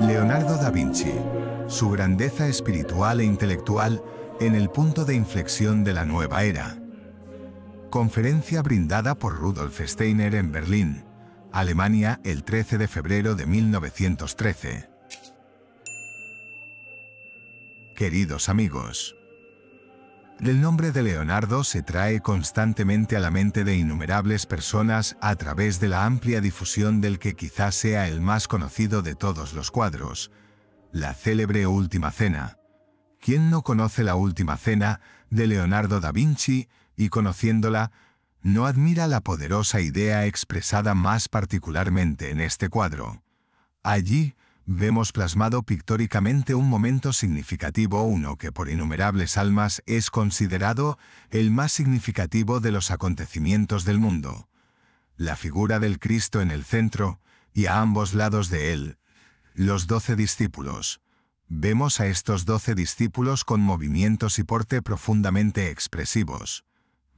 Leonardo da Vinci, su grandeza espiritual e intelectual en el punto de inflexión de la nueva era. Conferencia brindada por Rudolf Steiner en Berlín, Alemania, el 13 de febrero de 1913. Queridos amigos, el nombre de Leonardo se trae constantemente a la mente de innumerables personas a través de la amplia difusión del que quizás sea el más conocido de todos los cuadros, la célebre Última Cena. ¿Quién no conoce la Última Cena de Leonardo da Vinci y conociéndola, no admira la poderosa idea expresada más particularmente en este cuadro? Allí, vemos plasmado pictóricamente un momento significativo, uno que por innumerables almas es considerado el más significativo de los acontecimientos del mundo. La figura del Cristo en el centro, y a ambos lados de él, los doce discípulos. Vemos a estos doce discípulos con movimientos y porte profundamente expresivos.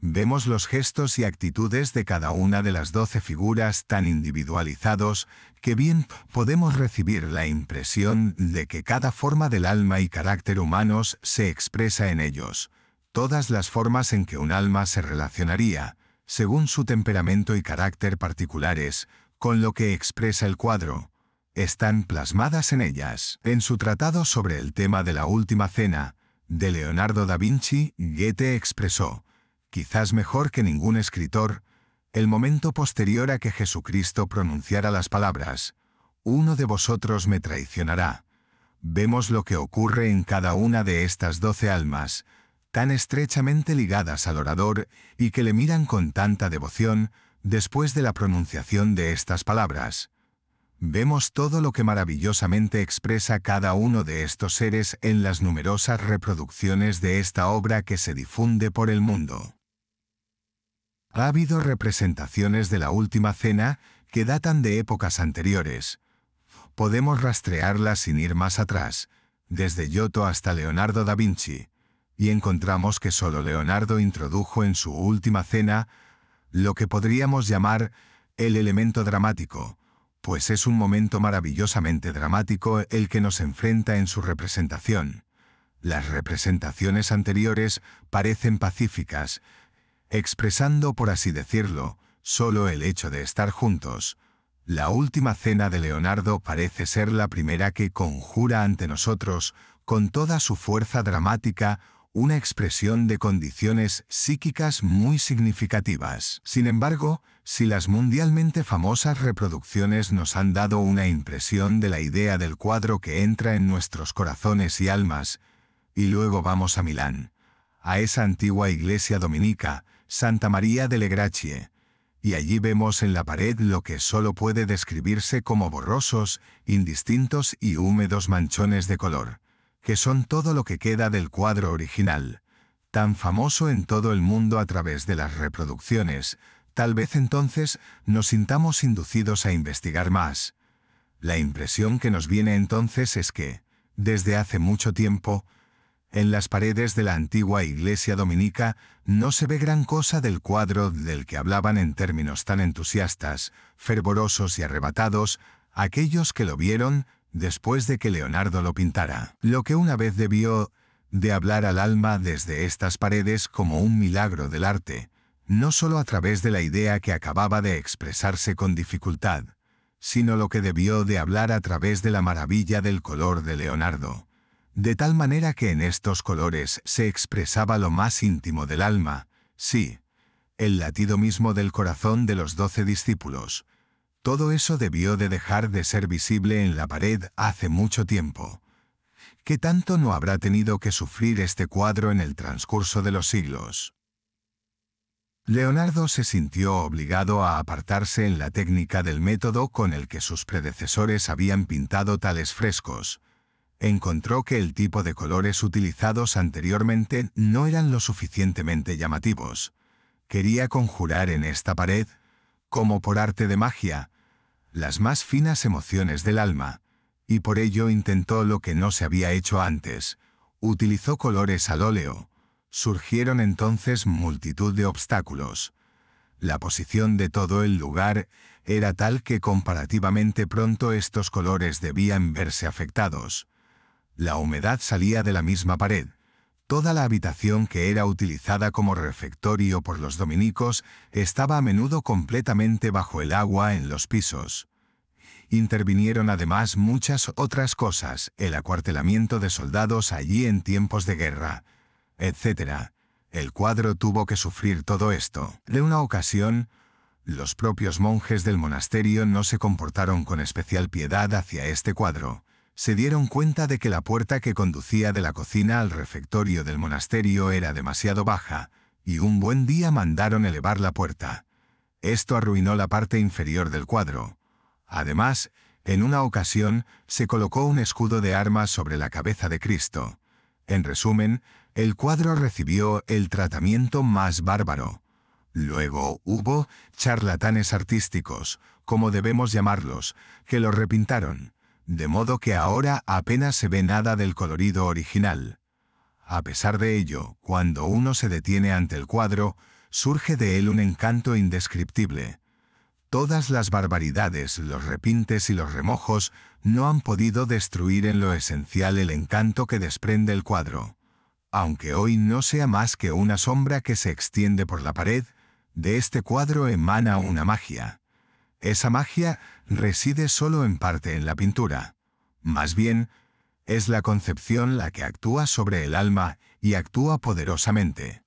Vemos los gestos y actitudes de cada una de las doce figuras tan individualizados que bien podemos recibir la impresión de que cada forma del alma y carácter humanos se expresa en ellos. Todas las formas en que un alma se relacionaría, según su temperamento y carácter particulares, con lo que expresa el cuadro, están plasmadas en ellas. En su tratado sobre el tema de la Última Cena, de Leonardo da Vinci, Goethe expresó quizás mejor que ningún escritor, el momento posterior a que Jesucristo pronunciara las palabras, «Uno de vosotros me traicionará». Vemos lo que ocurre en cada una de estas doce almas, tan estrechamente ligadas al orador y que le miran con tanta devoción después de la pronunciación de estas palabras. Vemos todo lo que maravillosamente expresa cada uno de estos seres en las numerosas reproducciones de esta obra que se difunde por el mundo. Ha habido representaciones de la Última Cena que datan de épocas anteriores. Podemos rastrearlas sin ir más atrás, desde Giotto hasta Leonardo da Vinci, y encontramos que solo Leonardo introdujo en su Última Cena lo que podríamos llamar el elemento dramático, pues es un momento maravillosamente dramático el que nos enfrenta en su representación. Las representaciones anteriores parecen pacíficas, expresando por así decirlo, solo el hecho de estar juntos, la última cena de Leonardo parece ser la primera que conjura ante nosotros, con toda su fuerza dramática, una expresión de condiciones psíquicas muy significativas. Sin embargo, si las mundialmente famosas reproducciones nos han dado una impresión de la idea del cuadro que entra en nuestros corazones y almas, y luego vamos a Milán, a esa antigua iglesia dominica, Santa María de Legracie, y allí vemos en la pared lo que solo puede describirse como borrosos, indistintos y húmedos manchones de color, que son todo lo que queda del cuadro original, tan famoso en todo el mundo a través de las reproducciones, tal vez entonces nos sintamos inducidos a investigar más. La impresión que nos viene entonces es que, desde hace mucho tiempo, en las paredes de la antigua iglesia dominica no se ve gran cosa del cuadro del que hablaban en términos tan entusiastas, fervorosos y arrebatados, aquellos que lo vieron después de que Leonardo lo pintara. Lo que una vez debió de hablar al alma desde estas paredes como un milagro del arte, no solo a través de la idea que acababa de expresarse con dificultad, sino lo que debió de hablar a través de la maravilla del color de Leonardo, de tal manera que en estos colores se expresaba lo más íntimo del alma, sí, el latido mismo del corazón de los doce discípulos. Todo eso debió de dejar de ser visible en la pared hace mucho tiempo. ¿Qué tanto no habrá tenido que sufrir este cuadro en el transcurso de los siglos? Leonardo se sintió obligado a apartarse en la técnica del método con el que sus predecesores habían pintado tales frescos, encontró que el tipo de colores utilizados anteriormente no eran lo suficientemente llamativos. Quería conjurar en esta pared, como por arte de magia, las más finas emociones del alma, y por ello intentó lo que no se había hecho antes. Utilizó colores al óleo. Surgieron entonces multitud de obstáculos. La posición de todo el lugar era tal que comparativamente pronto estos colores debían verse afectados. La humedad salía de la misma pared. Toda la habitación que era utilizada como refectorio por los dominicos estaba a menudo completamente bajo el agua en los pisos. Intervinieron además muchas otras cosas, el acuartelamiento de soldados allí en tiempos de guerra, etc. El cuadro tuvo que sufrir todo esto. De una ocasión, los propios monjes del monasterio no se comportaron con especial piedad hacia este cuadro se dieron cuenta de que la puerta que conducía de la cocina al refectorio del monasterio era demasiado baja, y un buen día mandaron elevar la puerta. Esto arruinó la parte inferior del cuadro. Además, en una ocasión, se colocó un escudo de armas sobre la cabeza de Cristo. En resumen, el cuadro recibió el tratamiento más bárbaro. Luego hubo charlatanes artísticos, como debemos llamarlos, que lo repintaron de modo que ahora apenas se ve nada del colorido original. A pesar de ello, cuando uno se detiene ante el cuadro, surge de él un encanto indescriptible. Todas las barbaridades, los repintes y los remojos no han podido destruir en lo esencial el encanto que desprende el cuadro. Aunque hoy no sea más que una sombra que se extiende por la pared, de este cuadro emana una magia. Esa magia reside solo en parte en la pintura. Más bien, es la concepción la que actúa sobre el alma y actúa poderosamente.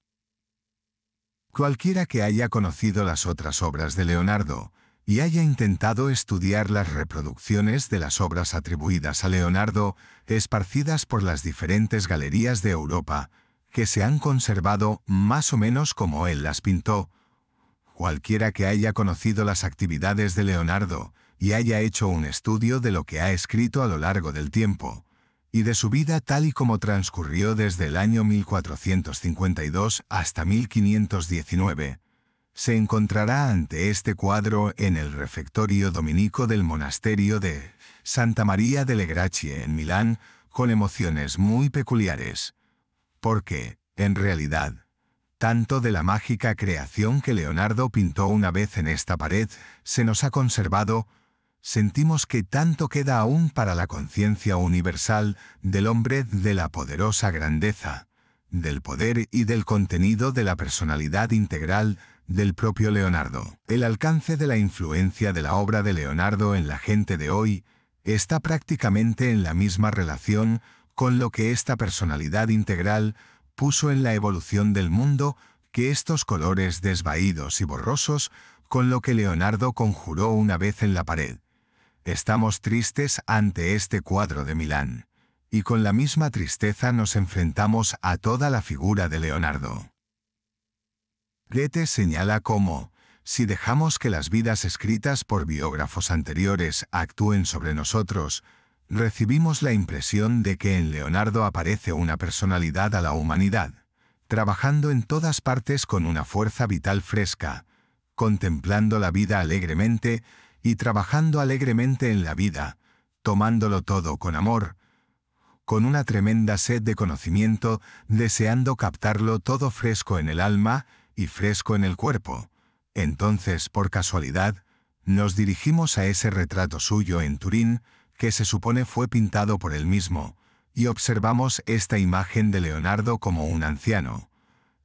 Cualquiera que haya conocido las otras obras de Leonardo y haya intentado estudiar las reproducciones de las obras atribuidas a Leonardo, esparcidas por las diferentes galerías de Europa, que se han conservado más o menos como él las pintó, cualquiera que haya conocido las actividades de Leonardo y haya hecho un estudio de lo que ha escrito a lo largo del tiempo, y de su vida tal y como transcurrió desde el año 1452 hasta 1519, se encontrará ante este cuadro en el refectorio dominico del monasterio de Santa María de Legracie en Milán, con emociones muy peculiares. Porque, en realidad, tanto de la mágica creación que Leonardo pintó una vez en esta pared, se nos ha conservado, sentimos que tanto queda aún para la conciencia universal del hombre de la poderosa grandeza, del poder y del contenido de la personalidad integral del propio Leonardo. El alcance de la influencia de la obra de Leonardo en la gente de hoy está prácticamente en la misma relación con lo que esta personalidad integral puso en la evolución del mundo que estos colores desvaídos y borrosos con lo que Leonardo conjuró una vez en la pared. Estamos tristes ante este cuadro de Milán, y con la misma tristeza nos enfrentamos a toda la figura de Leonardo. Goethe señala cómo, si dejamos que las vidas escritas por biógrafos anteriores actúen sobre nosotros, recibimos la impresión de que en Leonardo aparece una personalidad a la humanidad, trabajando en todas partes con una fuerza vital fresca, contemplando la vida alegremente, y trabajando alegremente en la vida, tomándolo todo con amor, con una tremenda sed de conocimiento, deseando captarlo todo fresco en el alma y fresco en el cuerpo. Entonces, por casualidad, nos dirigimos a ese retrato suyo en Turín, que se supone fue pintado por él mismo, y observamos esta imagen de Leonardo como un anciano.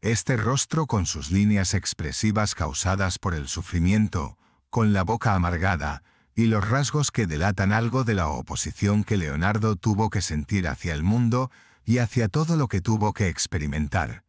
Este rostro con sus líneas expresivas causadas por el sufrimiento, con la boca amargada, y los rasgos que delatan algo de la oposición que Leonardo tuvo que sentir hacia el mundo y hacia todo lo que tuvo que experimentar.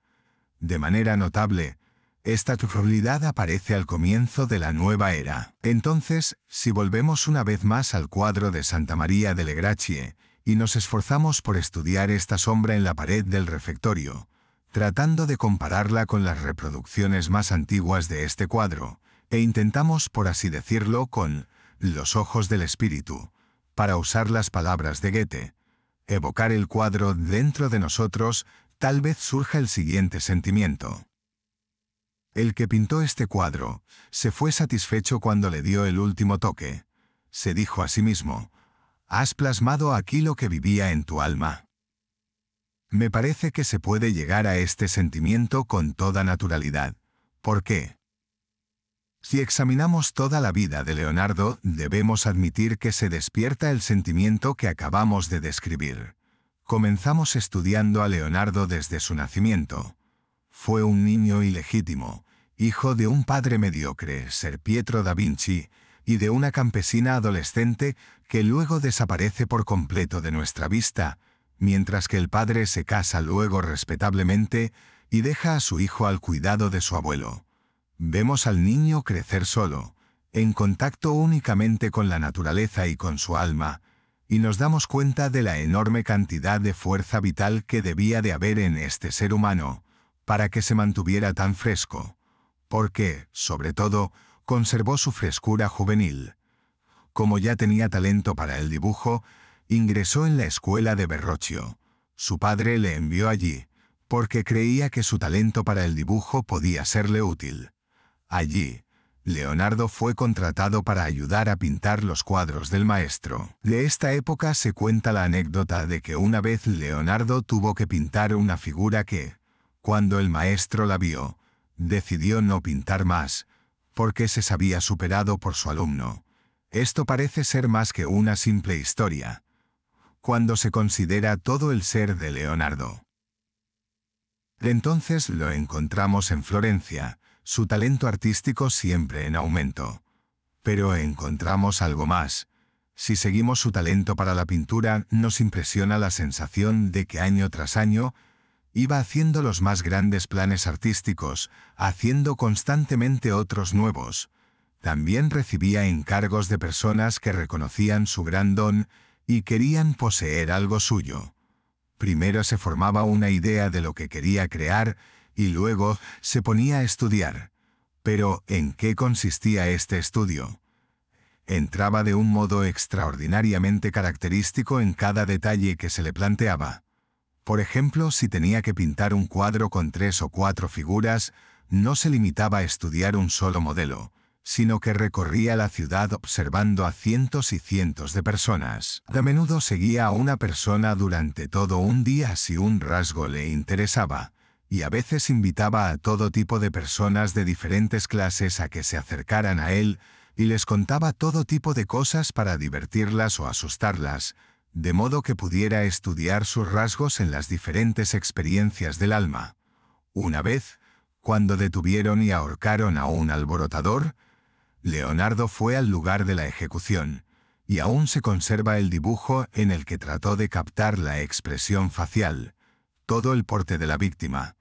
De manera notable, esta turbulidad aparece al comienzo de la nueva era. Entonces, si volvemos una vez más al cuadro de Santa María de Legracie y nos esforzamos por estudiar esta sombra en la pared del refectorio, tratando de compararla con las reproducciones más antiguas de este cuadro, e intentamos, por así decirlo, con los ojos del espíritu, para usar las palabras de Goethe, evocar el cuadro dentro de nosotros, tal vez surja el siguiente sentimiento. El que pintó este cuadro se fue satisfecho cuando le dio el último toque. Se dijo a sí mismo, has plasmado aquí lo que vivía en tu alma. Me parece que se puede llegar a este sentimiento con toda naturalidad. ¿Por qué? Si examinamos toda la vida de Leonardo, debemos admitir que se despierta el sentimiento que acabamos de describir. Comenzamos estudiando a Leonardo desde su nacimiento. Fue un niño ilegítimo, hijo de un padre mediocre, Ser Pietro da Vinci, y de una campesina adolescente que luego desaparece por completo de nuestra vista, mientras que el padre se casa luego respetablemente y deja a su hijo al cuidado de su abuelo. Vemos al niño crecer solo, en contacto únicamente con la naturaleza y con su alma, y nos damos cuenta de la enorme cantidad de fuerza vital que debía de haber en este ser humano, para que se mantuviera tan fresco, porque, sobre todo, conservó su frescura juvenil. Como ya tenía talento para el dibujo, ingresó en la escuela de Berroccio. Su padre le envió allí, porque creía que su talento para el dibujo podía serle útil. Allí, Leonardo fue contratado para ayudar a pintar los cuadros del maestro. De esta época se cuenta la anécdota de que una vez Leonardo tuvo que pintar una figura que, cuando el maestro la vio, decidió no pintar más, porque se sabía superado por su alumno. Esto parece ser más que una simple historia, cuando se considera todo el ser de Leonardo. Entonces lo encontramos en Florencia, su talento artístico siempre en aumento. Pero encontramos algo más. Si seguimos su talento para la pintura, nos impresiona la sensación de que año tras año iba haciendo los más grandes planes artísticos, haciendo constantemente otros nuevos. También recibía encargos de personas que reconocían su gran don y querían poseer algo suyo. Primero se formaba una idea de lo que quería crear y luego se ponía a estudiar. Pero, ¿en qué consistía este estudio? Entraba de un modo extraordinariamente característico en cada detalle que se le planteaba. Por ejemplo, si tenía que pintar un cuadro con tres o cuatro figuras, no se limitaba a estudiar un solo modelo, sino que recorría la ciudad observando a cientos y cientos de personas. A menudo seguía a una persona durante todo un día si un rasgo le interesaba y a veces invitaba a todo tipo de personas de diferentes clases a que se acercaran a él y les contaba todo tipo de cosas para divertirlas o asustarlas, de modo que pudiera estudiar sus rasgos en las diferentes experiencias del alma. Una vez, cuando detuvieron y ahorcaron a un alborotador, Leonardo fue al lugar de la ejecución, y aún se conserva el dibujo en el que trató de captar la expresión facial, todo el porte de la víctima,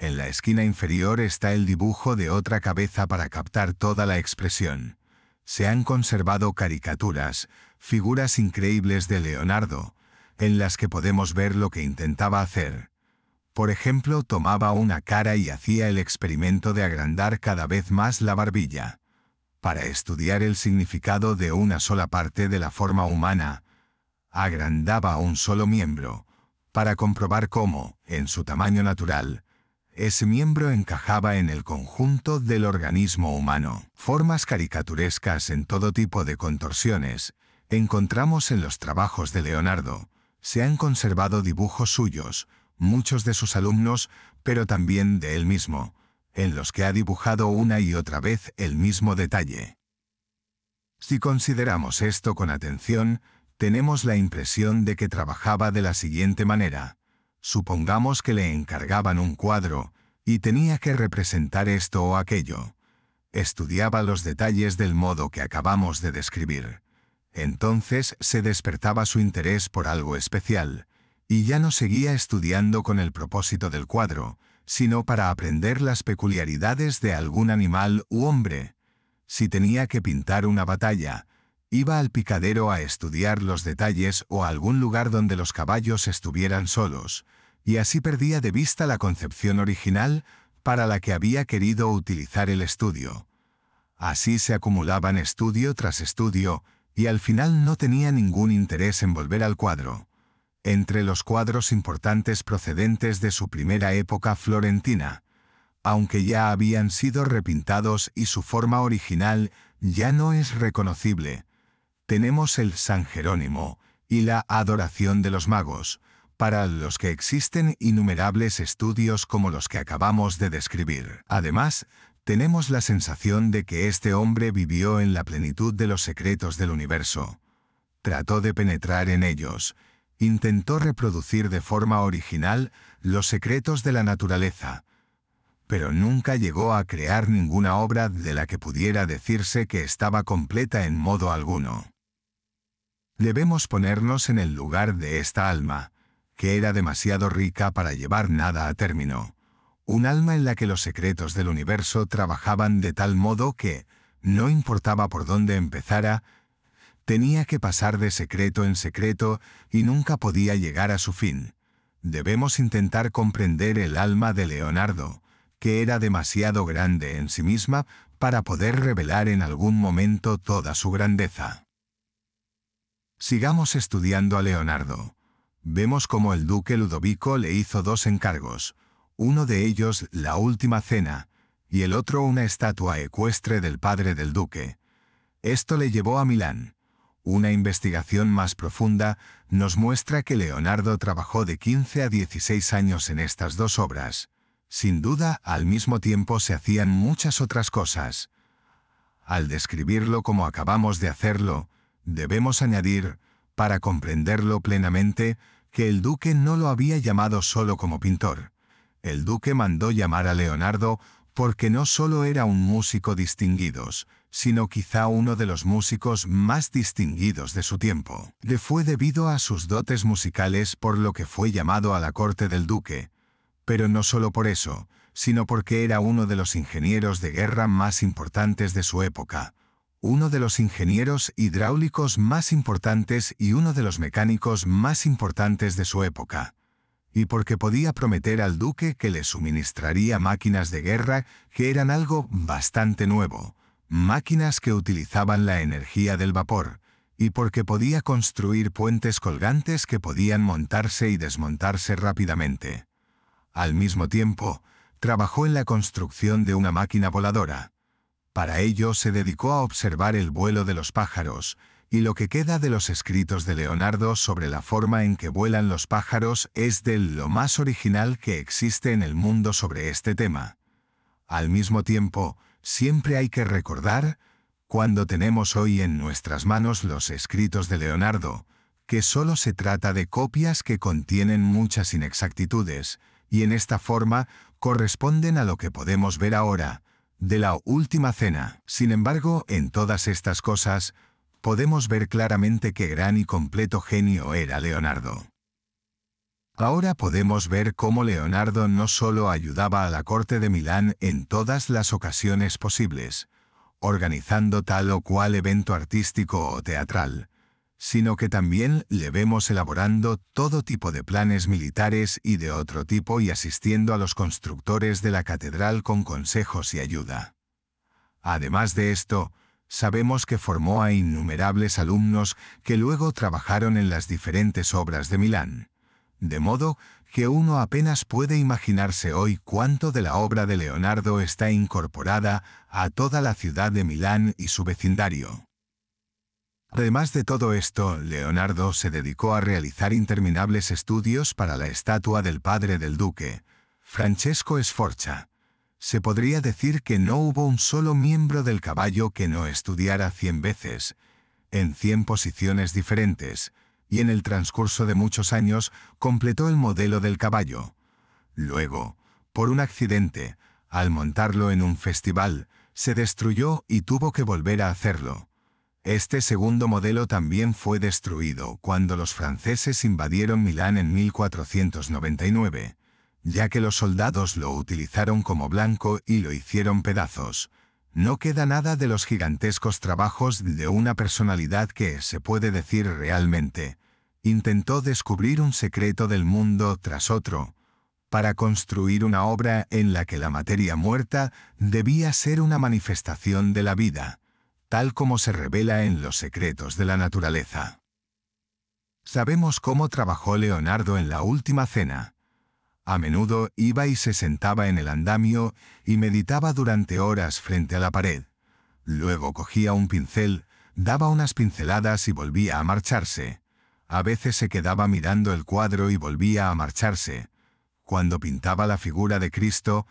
en la esquina inferior está el dibujo de otra cabeza para captar toda la expresión. Se han conservado caricaturas, figuras increíbles de Leonardo, en las que podemos ver lo que intentaba hacer. Por ejemplo, tomaba una cara y hacía el experimento de agrandar cada vez más la barbilla. Para estudiar el significado de una sola parte de la forma humana, agrandaba un solo miembro, para comprobar cómo, en su tamaño natural, ese miembro encajaba en el conjunto del organismo humano. Formas caricaturescas en todo tipo de contorsiones encontramos en los trabajos de Leonardo. Se han conservado dibujos suyos, muchos de sus alumnos, pero también de él mismo, en los que ha dibujado una y otra vez el mismo detalle. Si consideramos esto con atención, tenemos la impresión de que trabajaba de la siguiente manera. Supongamos que le encargaban un cuadro, y tenía que representar esto o aquello. Estudiaba los detalles del modo que acabamos de describir. Entonces se despertaba su interés por algo especial, y ya no seguía estudiando con el propósito del cuadro, sino para aprender las peculiaridades de algún animal u hombre. Si tenía que pintar una batalla, iba al picadero a estudiar los detalles o a algún lugar donde los caballos estuvieran solos, y así perdía de vista la concepción original para la que había querido utilizar el estudio. Así se acumulaban estudio tras estudio, y al final no tenía ningún interés en volver al cuadro. Entre los cuadros importantes procedentes de su primera época florentina, aunque ya habían sido repintados y su forma original ya no es reconocible, tenemos el San Jerónimo y la Adoración de los Magos, para los que existen innumerables estudios como los que acabamos de describir. Además, tenemos la sensación de que este hombre vivió en la plenitud de los secretos del universo. Trató de penetrar en ellos, intentó reproducir de forma original los secretos de la naturaleza, pero nunca llegó a crear ninguna obra de la que pudiera decirse que estaba completa en modo alguno. Debemos ponernos en el lugar de esta alma, que era demasiado rica para llevar nada a término. Un alma en la que los secretos del universo trabajaban de tal modo que, no importaba por dónde empezara, tenía que pasar de secreto en secreto y nunca podía llegar a su fin. Debemos intentar comprender el alma de Leonardo, que era demasiado grande en sí misma para poder revelar en algún momento toda su grandeza. Sigamos estudiando a Leonardo vemos cómo el duque Ludovico le hizo dos encargos, uno de ellos la última cena, y el otro una estatua ecuestre del padre del duque. Esto le llevó a Milán. Una investigación más profunda nos muestra que Leonardo trabajó de 15 a 16 años en estas dos obras. Sin duda, al mismo tiempo se hacían muchas otras cosas. Al describirlo como acabamos de hacerlo, debemos añadir, para comprenderlo plenamente, que el duque no lo había llamado solo como pintor. El duque mandó llamar a Leonardo porque no solo era un músico distinguido, sino quizá uno de los músicos más distinguidos de su tiempo. Le fue debido a sus dotes musicales por lo que fue llamado a la corte del duque, pero no solo por eso, sino porque era uno de los ingenieros de guerra más importantes de su época, uno de los ingenieros hidráulicos más importantes y uno de los mecánicos más importantes de su época, y porque podía prometer al duque que le suministraría máquinas de guerra que eran algo bastante nuevo, máquinas que utilizaban la energía del vapor, y porque podía construir puentes colgantes que podían montarse y desmontarse rápidamente. Al mismo tiempo, trabajó en la construcción de una máquina voladora, para ello se dedicó a observar el vuelo de los pájaros, y lo que queda de los escritos de Leonardo sobre la forma en que vuelan los pájaros es de lo más original que existe en el mundo sobre este tema. Al mismo tiempo, siempre hay que recordar, cuando tenemos hoy en nuestras manos los escritos de Leonardo, que solo se trata de copias que contienen muchas inexactitudes, y en esta forma corresponden a lo que podemos ver ahora, de la última cena. Sin embargo, en todas estas cosas, podemos ver claramente qué gran y completo genio era Leonardo. Ahora podemos ver cómo Leonardo no solo ayudaba a la corte de Milán en todas las ocasiones posibles, organizando tal o cual evento artístico o teatral, sino que también le vemos elaborando todo tipo de planes militares y de otro tipo y asistiendo a los constructores de la catedral con consejos y ayuda. Además de esto, sabemos que formó a innumerables alumnos que luego trabajaron en las diferentes obras de Milán, de modo que uno apenas puede imaginarse hoy cuánto de la obra de Leonardo está incorporada a toda la ciudad de Milán y su vecindario. Además de todo esto, Leonardo se dedicó a realizar interminables estudios para la estatua del padre del duque, Francesco Sforza. Se podría decir que no hubo un solo miembro del caballo que no estudiara cien veces, en cien posiciones diferentes, y en el transcurso de muchos años completó el modelo del caballo. Luego, por un accidente, al montarlo en un festival, se destruyó y tuvo que volver a hacerlo. Este segundo modelo también fue destruido cuando los franceses invadieron Milán en 1499, ya que los soldados lo utilizaron como blanco y lo hicieron pedazos. No queda nada de los gigantescos trabajos de una personalidad que, se puede decir realmente, intentó descubrir un secreto del mundo tras otro, para construir una obra en la que la materia muerta debía ser una manifestación de la vida tal como se revela en Los secretos de la naturaleza. Sabemos cómo trabajó Leonardo en la última cena. A menudo iba y se sentaba en el andamio y meditaba durante horas frente a la pared. Luego cogía un pincel, daba unas pinceladas y volvía a marcharse. A veces se quedaba mirando el cuadro y volvía a marcharse. Cuando pintaba la figura de Cristo,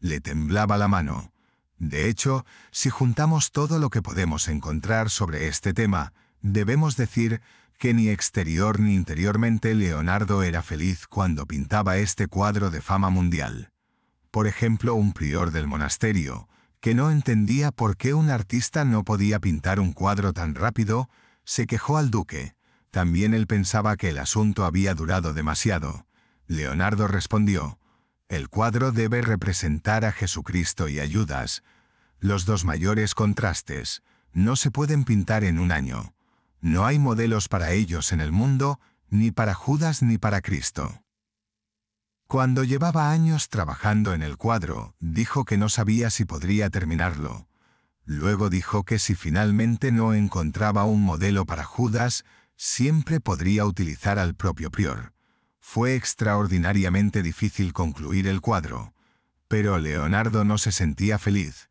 le temblaba la mano. De hecho, si juntamos todo lo que podemos encontrar sobre este tema, debemos decir que ni exterior ni interiormente Leonardo era feliz cuando pintaba este cuadro de fama mundial. Por ejemplo, un prior del monasterio, que no entendía por qué un artista no podía pintar un cuadro tan rápido, se quejó al duque. También él pensaba que el asunto había durado demasiado. Leonardo respondió, el cuadro debe representar a Jesucristo y a Judas, los dos mayores contrastes, no se pueden pintar en un año. No hay modelos para ellos en el mundo, ni para Judas ni para Cristo. Cuando llevaba años trabajando en el cuadro, dijo que no sabía si podría terminarlo. Luego dijo que si finalmente no encontraba un modelo para Judas, siempre podría utilizar al propio prior. Fue extraordinariamente difícil concluir el cuadro, pero Leonardo no se sentía feliz.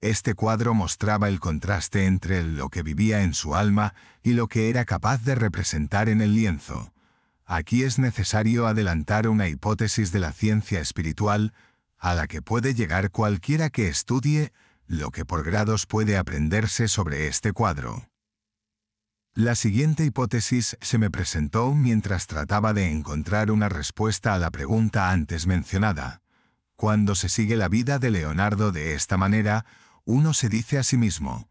Este cuadro mostraba el contraste entre lo que vivía en su alma y lo que era capaz de representar en el lienzo. Aquí es necesario adelantar una hipótesis de la ciencia espiritual a la que puede llegar cualquiera que estudie lo que por grados puede aprenderse sobre este cuadro. La siguiente hipótesis se me presentó mientras trataba de encontrar una respuesta a la pregunta antes mencionada. Cuando se sigue la vida de Leonardo de esta manera, uno se dice a sí mismo,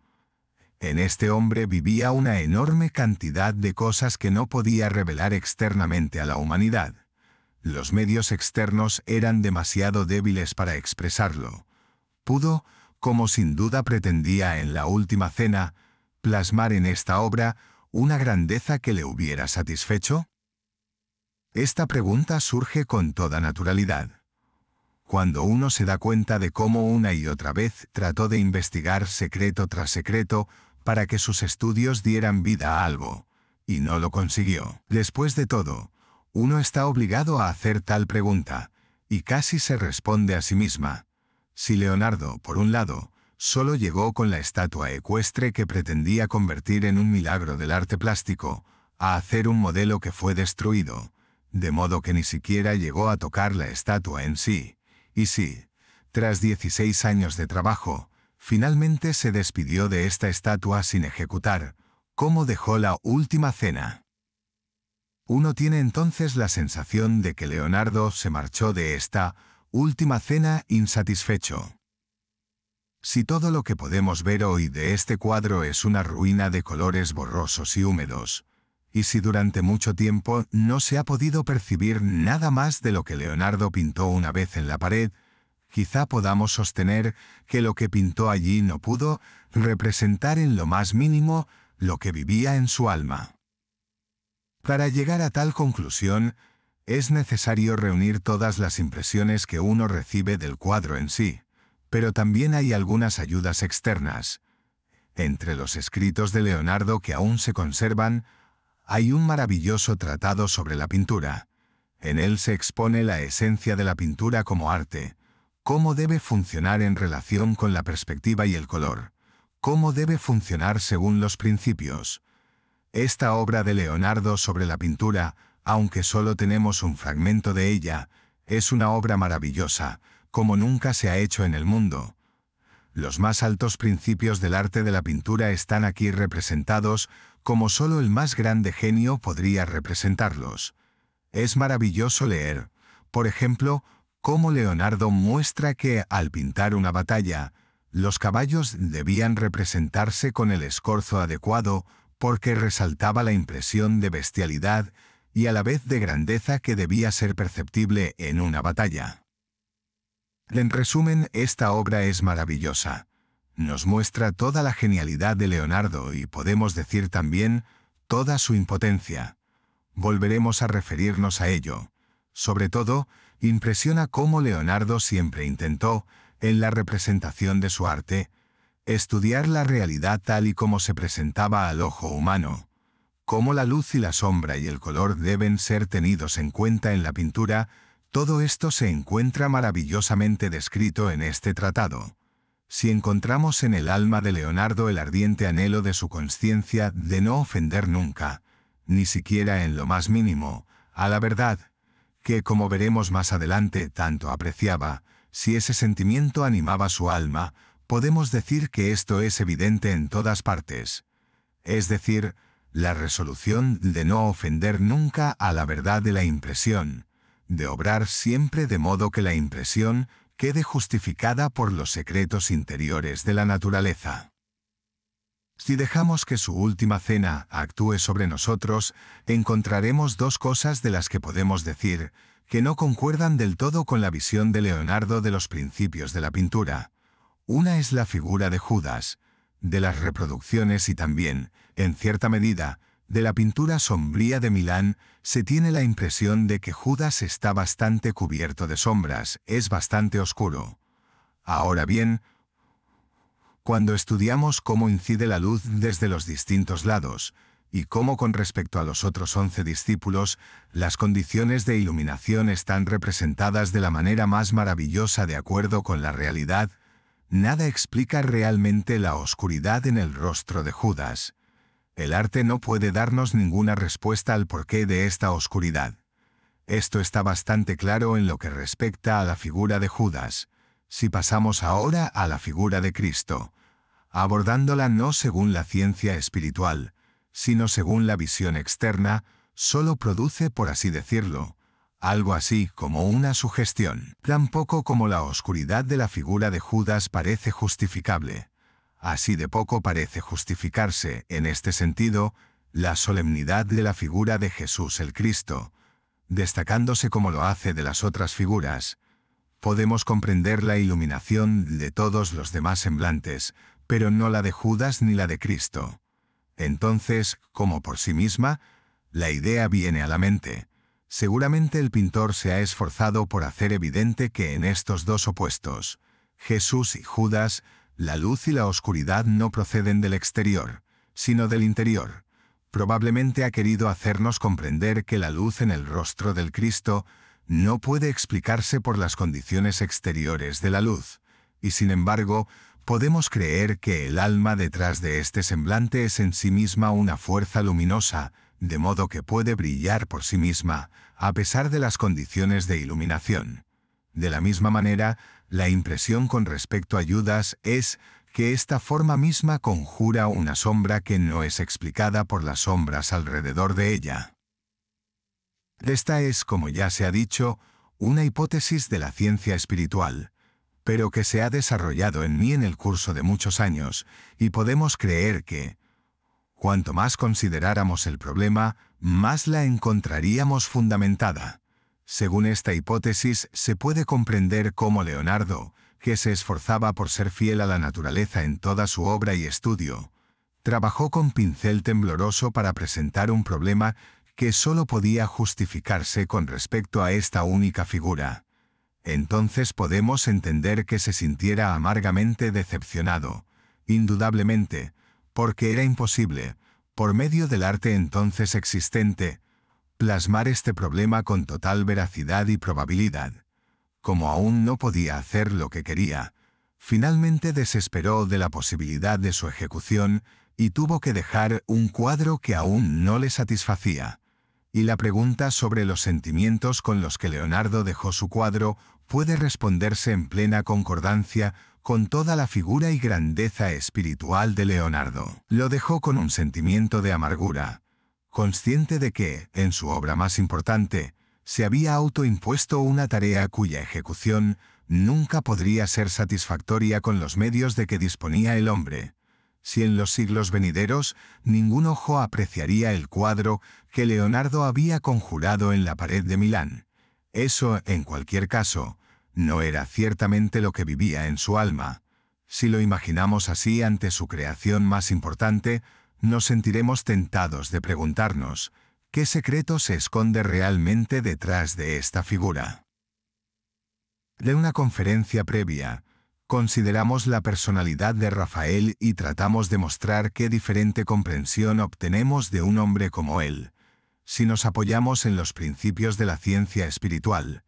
en este hombre vivía una enorme cantidad de cosas que no podía revelar externamente a la humanidad. Los medios externos eran demasiado débiles para expresarlo. Pudo, como sin duda pretendía en la última cena, plasmar en esta obra una grandeza que le hubiera satisfecho? Esta pregunta surge con toda naturalidad. Cuando uno se da cuenta de cómo una y otra vez trató de investigar secreto tras secreto para que sus estudios dieran vida a algo, y no lo consiguió. Después de todo, uno está obligado a hacer tal pregunta, y casi se responde a sí misma. Si Leonardo, por un lado, solo llegó con la estatua ecuestre que pretendía convertir en un milagro del arte plástico, a hacer un modelo que fue destruido, de modo que ni siquiera llegó a tocar la estatua en sí, y sí, tras 16 años de trabajo, finalmente se despidió de esta estatua sin ejecutar, como dejó la última cena. Uno tiene entonces la sensación de que Leonardo se marchó de esta última cena insatisfecho. Si todo lo que podemos ver hoy de este cuadro es una ruina de colores borrosos y húmedos, y si durante mucho tiempo no se ha podido percibir nada más de lo que Leonardo pintó una vez en la pared, quizá podamos sostener que lo que pintó allí no pudo representar en lo más mínimo lo que vivía en su alma. Para llegar a tal conclusión, es necesario reunir todas las impresiones que uno recibe del cuadro en sí, pero también hay algunas ayudas externas. Entre los escritos de Leonardo que aún se conservan, hay un maravilloso tratado sobre la pintura. En él se expone la esencia de la pintura como arte, cómo debe funcionar en relación con la perspectiva y el color, cómo debe funcionar según los principios. Esta obra de Leonardo sobre la pintura, aunque solo tenemos un fragmento de ella, es una obra maravillosa, como nunca se ha hecho en el mundo. Los más altos principios del arte de la pintura están aquí representados como solo el más grande genio podría representarlos. Es maravilloso leer, por ejemplo, cómo Leonardo muestra que, al pintar una batalla, los caballos debían representarse con el escorzo adecuado porque resaltaba la impresión de bestialidad y a la vez de grandeza que debía ser perceptible en una batalla. En resumen, esta obra es maravillosa. Nos muestra toda la genialidad de Leonardo y podemos decir también toda su impotencia. Volveremos a referirnos a ello. Sobre todo, impresiona cómo Leonardo siempre intentó, en la representación de su arte, estudiar la realidad tal y como se presentaba al ojo humano. Cómo la luz y la sombra y el color deben ser tenidos en cuenta en la pintura, todo esto se encuentra maravillosamente descrito en este tratado. Si encontramos en el alma de Leonardo el ardiente anhelo de su conciencia de no ofender nunca, ni siquiera en lo más mínimo, a la verdad, que como veremos más adelante tanto apreciaba, si ese sentimiento animaba su alma, podemos decir que esto es evidente en todas partes. Es decir, la resolución de no ofender nunca a la verdad de la impresión, de obrar siempre de modo que la impresión quede justificada por los secretos interiores de la naturaleza. Si dejamos que su última cena actúe sobre nosotros, encontraremos dos cosas de las que podemos decir, que no concuerdan del todo con la visión de Leonardo de los principios de la pintura. Una es la figura de Judas, de las reproducciones y también, en cierta medida, de la pintura sombría de Milán se tiene la impresión de que Judas está bastante cubierto de sombras, es bastante oscuro. Ahora bien, cuando estudiamos cómo incide la luz desde los distintos lados, y cómo con respecto a los otros once discípulos, las condiciones de iluminación están representadas de la manera más maravillosa de acuerdo con la realidad, nada explica realmente la oscuridad en el rostro de Judas. El arte no puede darnos ninguna respuesta al porqué de esta oscuridad. Esto está bastante claro en lo que respecta a la figura de Judas. Si pasamos ahora a la figura de Cristo, abordándola no según la ciencia espiritual, sino según la visión externa, solo produce, por así decirlo, algo así como una sugestión. Tampoco como la oscuridad de la figura de Judas parece justificable. Así de poco parece justificarse, en este sentido, la solemnidad de la figura de Jesús el Cristo, destacándose como lo hace de las otras figuras, podemos comprender la iluminación de todos los demás semblantes, pero no la de Judas ni la de Cristo. Entonces, como por sí misma, la idea viene a la mente. Seguramente el pintor se ha esforzado por hacer evidente que en estos dos opuestos, Jesús y Judas, la luz y la oscuridad no proceden del exterior, sino del interior. Probablemente ha querido hacernos comprender que la luz en el rostro del Cristo no puede explicarse por las condiciones exteriores de la luz, y sin embargo, podemos creer que el alma detrás de este semblante es en sí misma una fuerza luminosa, de modo que puede brillar por sí misma, a pesar de las condiciones de iluminación. De la misma manera, la impresión con respecto a Judas es que esta forma misma conjura una sombra que no es explicada por las sombras alrededor de ella. Esta es, como ya se ha dicho, una hipótesis de la ciencia espiritual, pero que se ha desarrollado en mí en el curso de muchos años, y podemos creer que, cuanto más consideráramos el problema, más la encontraríamos fundamentada. Según esta hipótesis, se puede comprender cómo Leonardo, que se esforzaba por ser fiel a la naturaleza en toda su obra y estudio, trabajó con pincel tembloroso para presentar un problema que sólo podía justificarse con respecto a esta única figura. Entonces podemos entender que se sintiera amargamente decepcionado, indudablemente, porque era imposible, por medio del arte entonces existente, plasmar este problema con total veracidad y probabilidad. Como aún no podía hacer lo que quería, finalmente desesperó de la posibilidad de su ejecución y tuvo que dejar un cuadro que aún no le satisfacía. Y la pregunta sobre los sentimientos con los que Leonardo dejó su cuadro puede responderse en plena concordancia con toda la figura y grandeza espiritual de Leonardo. Lo dejó con un sentimiento de amargura, consciente de que, en su obra más importante, se había autoimpuesto una tarea cuya ejecución nunca podría ser satisfactoria con los medios de que disponía el hombre, si en los siglos venideros ningún ojo apreciaría el cuadro que Leonardo había conjurado en la pared de Milán. Eso, en cualquier caso, no era ciertamente lo que vivía en su alma. Si lo imaginamos así ante su creación más importante, nos sentiremos tentados de preguntarnos, ¿qué secreto se esconde realmente detrás de esta figura? De una conferencia previa, consideramos la personalidad de Rafael y tratamos de mostrar qué diferente comprensión obtenemos de un hombre como él, si nos apoyamos en los principios de la ciencia espiritual,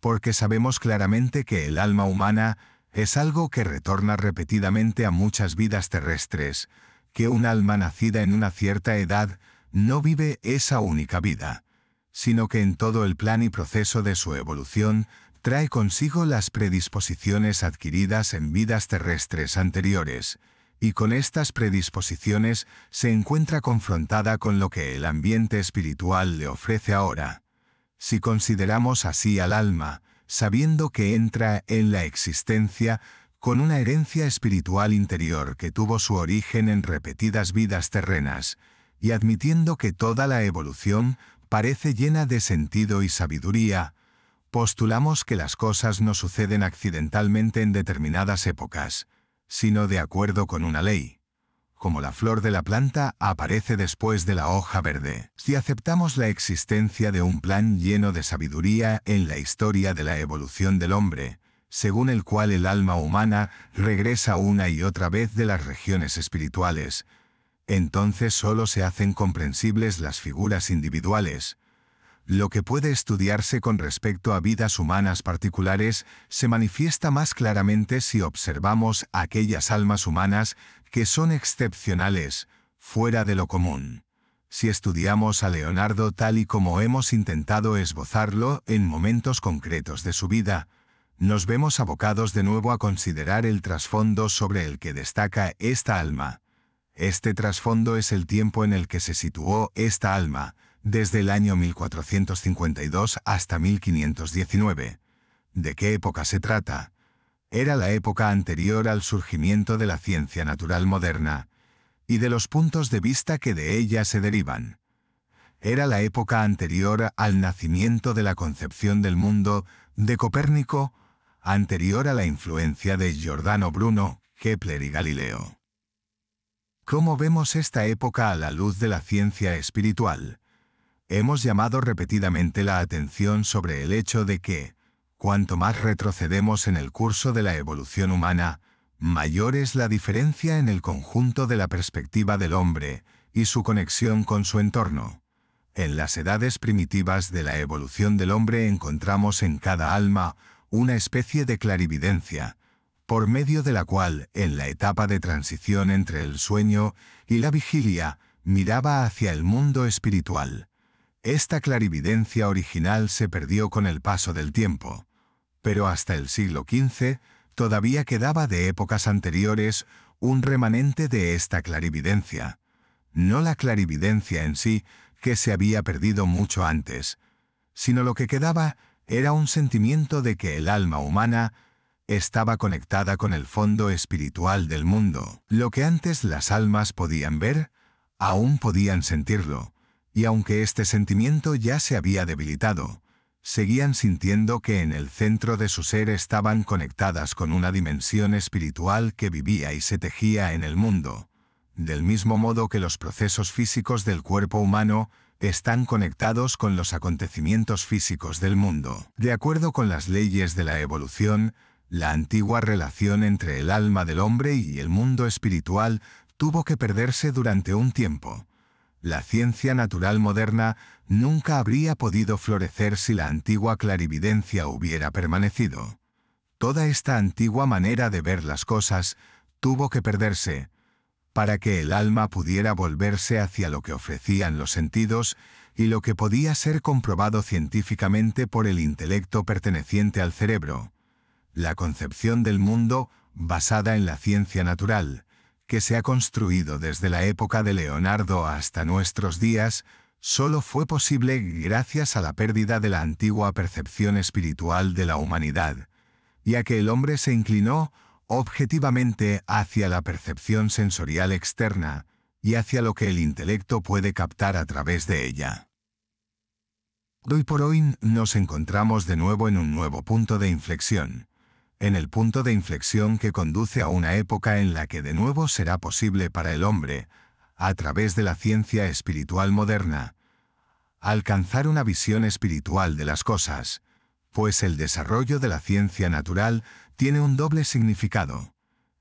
porque sabemos claramente que el alma humana es algo que retorna repetidamente a muchas vidas terrestres, que un alma nacida en una cierta edad no vive esa única vida, sino que en todo el plan y proceso de su evolución trae consigo las predisposiciones adquiridas en vidas terrestres anteriores, y con estas predisposiciones se encuentra confrontada con lo que el ambiente espiritual le ofrece ahora. Si consideramos así al alma, sabiendo que entra en la existencia con una herencia espiritual interior que tuvo su origen en repetidas vidas terrenas, y admitiendo que toda la evolución parece llena de sentido y sabiduría, postulamos que las cosas no suceden accidentalmente en determinadas épocas, sino de acuerdo con una ley. Como la flor de la planta aparece después de la hoja verde. Si aceptamos la existencia de un plan lleno de sabiduría en la historia de la evolución del hombre, según el cual el alma humana regresa una y otra vez de las regiones espirituales, entonces solo se hacen comprensibles las figuras individuales. Lo que puede estudiarse con respecto a vidas humanas particulares se manifiesta más claramente si observamos aquellas almas humanas que son excepcionales, fuera de lo común. Si estudiamos a Leonardo tal y como hemos intentado esbozarlo en momentos concretos de su vida, nos vemos abocados de nuevo a considerar el trasfondo sobre el que destaca esta alma. Este trasfondo es el tiempo en el que se situó esta alma, desde el año 1452 hasta 1519. ¿De qué época se trata? Era la época anterior al surgimiento de la ciencia natural moderna, y de los puntos de vista que de ella se derivan. Era la época anterior al nacimiento de la concepción del mundo de Copérnico, anterior a la influencia de Giordano Bruno, Kepler y Galileo. ¿Cómo vemos esta época a la luz de la ciencia espiritual? Hemos llamado repetidamente la atención sobre el hecho de que, cuanto más retrocedemos en el curso de la evolución humana, mayor es la diferencia en el conjunto de la perspectiva del hombre y su conexión con su entorno. En las edades primitivas de la evolución del hombre encontramos en cada alma una especie de clarividencia, por medio de la cual, en la etapa de transición entre el sueño y la vigilia, miraba hacia el mundo espiritual. Esta clarividencia original se perdió con el paso del tiempo, pero hasta el siglo XV todavía quedaba de épocas anteriores un remanente de esta clarividencia. No la clarividencia en sí, que se había perdido mucho antes, sino lo que quedaba era un sentimiento de que el alma humana estaba conectada con el fondo espiritual del mundo. Lo que antes las almas podían ver, aún podían sentirlo, y aunque este sentimiento ya se había debilitado, seguían sintiendo que en el centro de su ser estaban conectadas con una dimensión espiritual que vivía y se tejía en el mundo, del mismo modo que los procesos físicos del cuerpo humano están conectados con los acontecimientos físicos del mundo. De acuerdo con las leyes de la evolución, la antigua relación entre el alma del hombre y el mundo espiritual tuvo que perderse durante un tiempo. La ciencia natural moderna nunca habría podido florecer si la antigua clarividencia hubiera permanecido. Toda esta antigua manera de ver las cosas tuvo que perderse, para que el alma pudiera volverse hacia lo que ofrecían los sentidos y lo que podía ser comprobado científicamente por el intelecto perteneciente al cerebro, la concepción del mundo basada en la ciencia natural, que se ha construido desde la época de Leonardo hasta nuestros días, solo fue posible gracias a la pérdida de la antigua percepción espiritual de la humanidad, ya que el hombre se inclinó objetivamente hacia la percepción sensorial externa y hacia lo que el intelecto puede captar a través de ella. Hoy por hoy nos encontramos de nuevo en un nuevo punto de inflexión, en el punto de inflexión que conduce a una época en la que de nuevo será posible para el hombre, a través de la ciencia espiritual moderna, alcanzar una visión espiritual de las cosas, pues el desarrollo de la ciencia natural tiene un doble significado.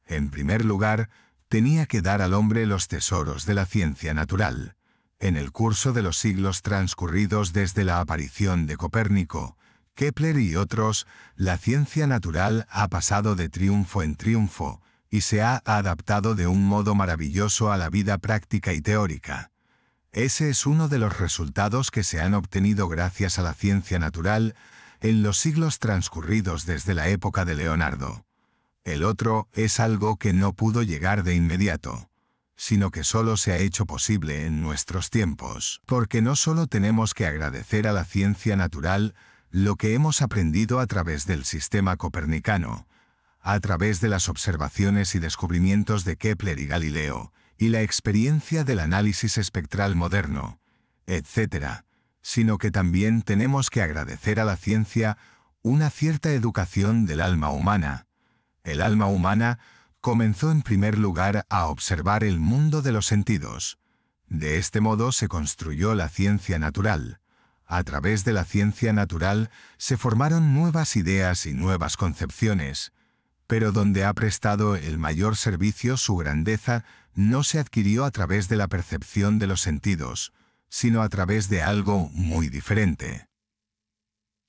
En primer lugar, tenía que dar al hombre los tesoros de la ciencia natural. En el curso de los siglos transcurridos desde la aparición de Copérnico, Kepler y otros, la ciencia natural ha pasado de triunfo en triunfo y se ha adaptado de un modo maravilloso a la vida práctica y teórica. Ese es uno de los resultados que se han obtenido gracias a la ciencia natural, en los siglos transcurridos desde la época de Leonardo. El otro es algo que no pudo llegar de inmediato, sino que solo se ha hecho posible en nuestros tiempos, porque no solo tenemos que agradecer a la ciencia natural lo que hemos aprendido a través del sistema copernicano, a través de las observaciones y descubrimientos de Kepler y Galileo, y la experiencia del análisis espectral moderno, etc., sino que también tenemos que agradecer a la ciencia una cierta educación del alma humana. El alma humana comenzó en primer lugar a observar el mundo de los sentidos. De este modo se construyó la ciencia natural. A través de la ciencia natural se formaron nuevas ideas y nuevas concepciones, pero donde ha prestado el mayor servicio su grandeza no se adquirió a través de la percepción de los sentidos, sino a través de algo muy diferente.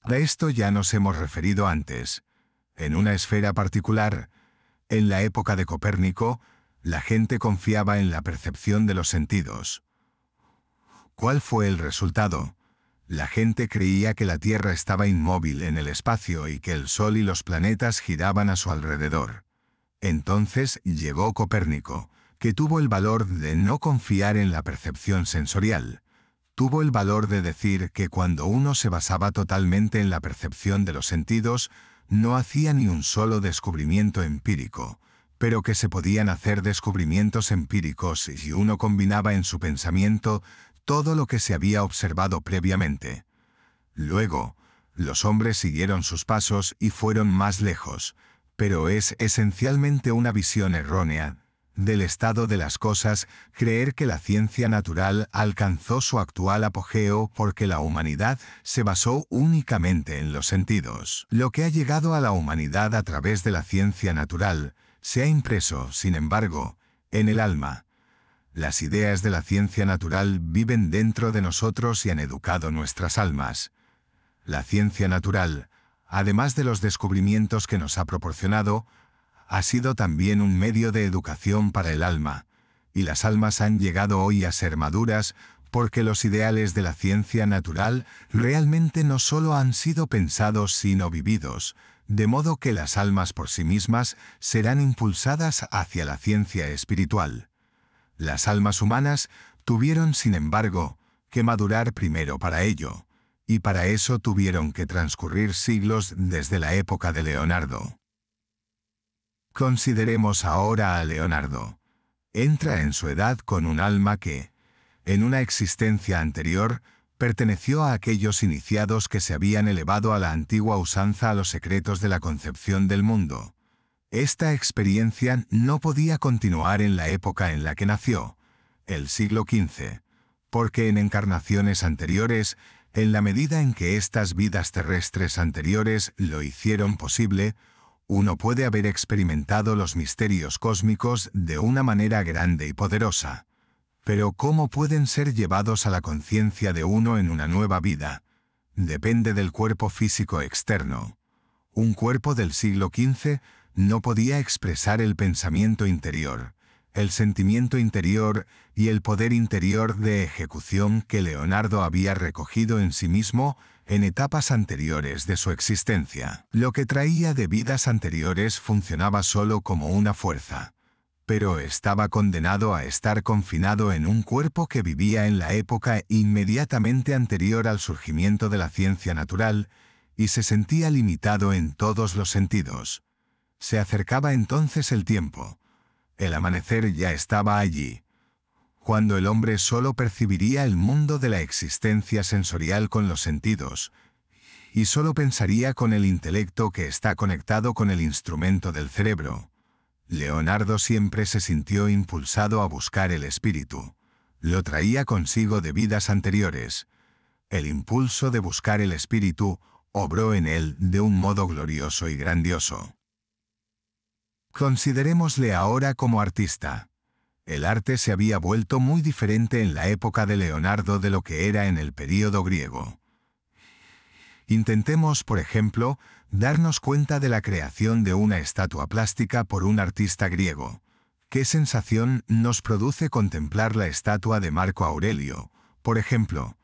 A esto ya nos hemos referido antes. En una esfera particular, en la época de Copérnico, la gente confiaba en la percepción de los sentidos. ¿Cuál fue el resultado? La gente creía que la Tierra estaba inmóvil en el espacio y que el Sol y los planetas giraban a su alrededor. Entonces llegó Copérnico, que tuvo el valor de no confiar en la percepción sensorial, tuvo el valor de decir que cuando uno se basaba totalmente en la percepción de los sentidos, no hacía ni un solo descubrimiento empírico, pero que se podían hacer descubrimientos empíricos si uno combinaba en su pensamiento todo lo que se había observado previamente. Luego, los hombres siguieron sus pasos y fueron más lejos, pero es esencialmente una visión errónea del estado de las cosas, creer que la ciencia natural alcanzó su actual apogeo porque la humanidad se basó únicamente en los sentidos. Lo que ha llegado a la humanidad a través de la ciencia natural se ha impreso, sin embargo, en el alma. Las ideas de la ciencia natural viven dentro de nosotros y han educado nuestras almas. La ciencia natural, además de los descubrimientos que nos ha proporcionado, ha sido también un medio de educación para el alma, y las almas han llegado hoy a ser maduras porque los ideales de la ciencia natural realmente no solo han sido pensados sino vividos, de modo que las almas por sí mismas serán impulsadas hacia la ciencia espiritual. Las almas humanas tuvieron, sin embargo, que madurar primero para ello, y para eso tuvieron que transcurrir siglos desde la época de Leonardo. Consideremos ahora a Leonardo. Entra en su edad con un alma que, en una existencia anterior, perteneció a aquellos iniciados que se habían elevado a la antigua usanza a los secretos de la concepción del mundo. Esta experiencia no podía continuar en la época en la que nació, el siglo XV, porque en encarnaciones anteriores, en la medida en que estas vidas terrestres anteriores lo hicieron posible, uno puede haber experimentado los misterios cósmicos de una manera grande y poderosa. Pero ¿cómo pueden ser llevados a la conciencia de uno en una nueva vida? Depende del cuerpo físico externo. Un cuerpo del siglo XV no podía expresar el pensamiento interior, el sentimiento interior y el poder interior de ejecución que Leonardo había recogido en sí mismo en etapas anteriores de su existencia. Lo que traía de vidas anteriores funcionaba solo como una fuerza, pero estaba condenado a estar confinado en un cuerpo que vivía en la época inmediatamente anterior al surgimiento de la ciencia natural y se sentía limitado en todos los sentidos. Se acercaba entonces el tiempo. El amanecer ya estaba allí, cuando el hombre solo percibiría el mundo de la existencia sensorial con los sentidos, y solo pensaría con el intelecto que está conectado con el instrumento del cerebro. Leonardo siempre se sintió impulsado a buscar el espíritu. Lo traía consigo de vidas anteriores. El impulso de buscar el espíritu obró en él de un modo glorioso y grandioso. Considerémosle ahora como artista el arte se había vuelto muy diferente en la época de Leonardo de lo que era en el período griego. Intentemos, por ejemplo, darnos cuenta de la creación de una estatua plástica por un artista griego. ¿Qué sensación nos produce contemplar la estatua de Marco Aurelio? Por ejemplo,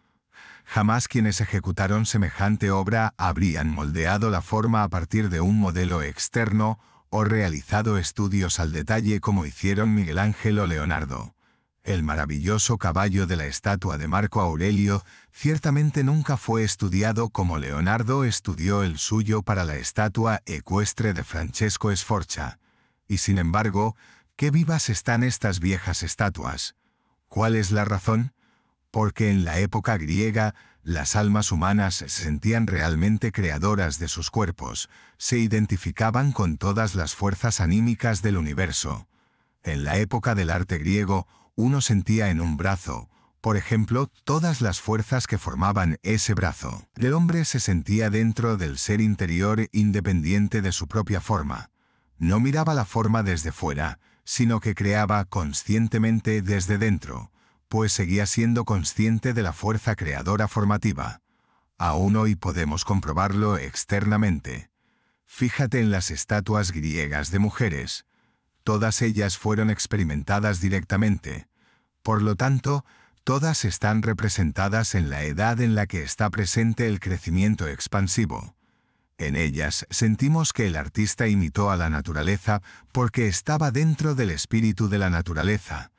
jamás quienes ejecutaron semejante obra habrían moldeado la forma a partir de un modelo externo o realizado estudios al detalle como hicieron Miguel Ángel o Leonardo. El maravilloso caballo de la estatua de Marco Aurelio ciertamente nunca fue estudiado como Leonardo estudió el suyo para la estatua ecuestre de Francesco Sforza. Y sin embargo, qué vivas están estas viejas estatuas. ¿Cuál es la razón? Porque en la época griega las almas humanas se sentían realmente creadoras de sus cuerpos, se identificaban con todas las fuerzas anímicas del universo. En la época del arte griego, uno sentía en un brazo, por ejemplo, todas las fuerzas que formaban ese brazo. El hombre se sentía dentro del ser interior independiente de su propia forma. No miraba la forma desde fuera, sino que creaba conscientemente desde dentro pues seguía siendo consciente de la fuerza creadora formativa. Aún hoy podemos comprobarlo externamente. Fíjate en las estatuas griegas de mujeres. Todas ellas fueron experimentadas directamente. Por lo tanto, todas están representadas en la edad en la que está presente el crecimiento expansivo. En ellas sentimos que el artista imitó a la naturaleza porque estaba dentro del espíritu de la naturaleza,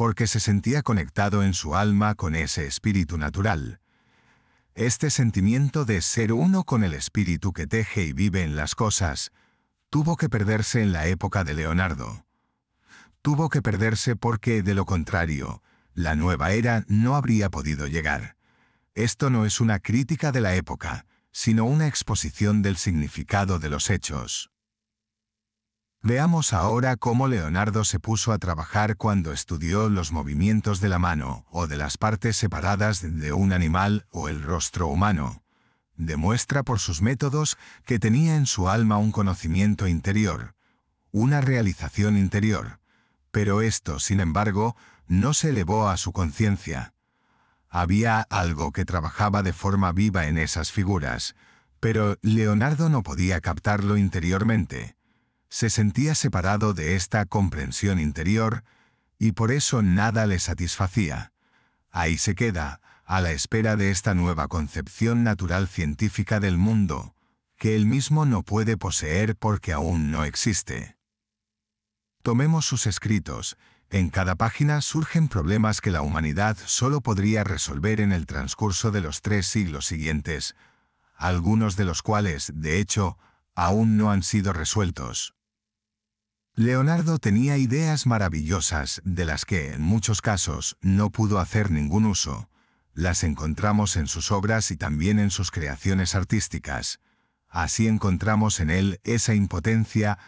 porque se sentía conectado en su alma con ese espíritu natural. Este sentimiento de ser uno con el espíritu que teje y vive en las cosas, tuvo que perderse en la época de Leonardo. Tuvo que perderse porque, de lo contrario, la nueva era no habría podido llegar. Esto no es una crítica de la época, sino una exposición del significado de los hechos. Veamos ahora cómo Leonardo se puso a trabajar cuando estudió los movimientos de la mano o de las partes separadas de un animal o el rostro humano. Demuestra por sus métodos que tenía en su alma un conocimiento interior, una realización interior. Pero esto, sin embargo, no se elevó a su conciencia. Había algo que trabajaba de forma viva en esas figuras, pero Leonardo no podía captarlo interiormente se sentía separado de esta comprensión interior y por eso nada le satisfacía. Ahí se queda, a la espera de esta nueva concepción natural científica del mundo, que él mismo no puede poseer porque aún no existe. Tomemos sus escritos, en cada página surgen problemas que la humanidad solo podría resolver en el transcurso de los tres siglos siguientes, algunos de los cuales, de hecho, aún no han sido resueltos. Leonardo tenía ideas maravillosas de las que, en muchos casos, no pudo hacer ningún uso. Las encontramos en sus obras y también en sus creaciones artísticas. Así encontramos en él esa impotencia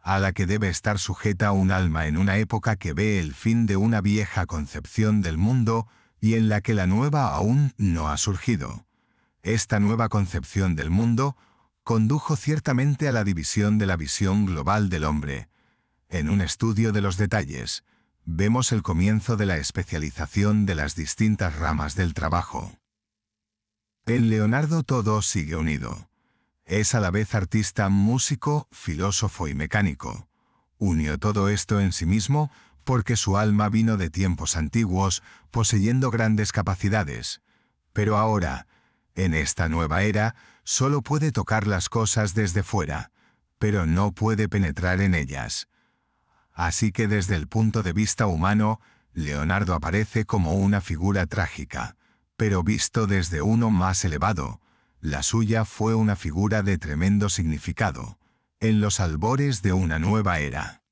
a la que debe estar sujeta un alma en una época que ve el fin de una vieja concepción del mundo y en la que la nueva aún no ha surgido. Esta nueva concepción del mundo condujo ciertamente a la división de la visión global del hombre. En un estudio de los detalles, vemos el comienzo de la especialización de las distintas ramas del trabajo. En Leonardo todo sigue unido. Es a la vez artista, músico, filósofo y mecánico. Unió todo esto en sí mismo porque su alma vino de tiempos antiguos, poseyendo grandes capacidades. Pero ahora, en esta nueva era, solo puede tocar las cosas desde fuera, pero no puede penetrar en ellas. Así que desde el punto de vista humano, Leonardo aparece como una figura trágica, pero visto desde uno más elevado, la suya fue una figura de tremendo significado, en los albores de una nueva era.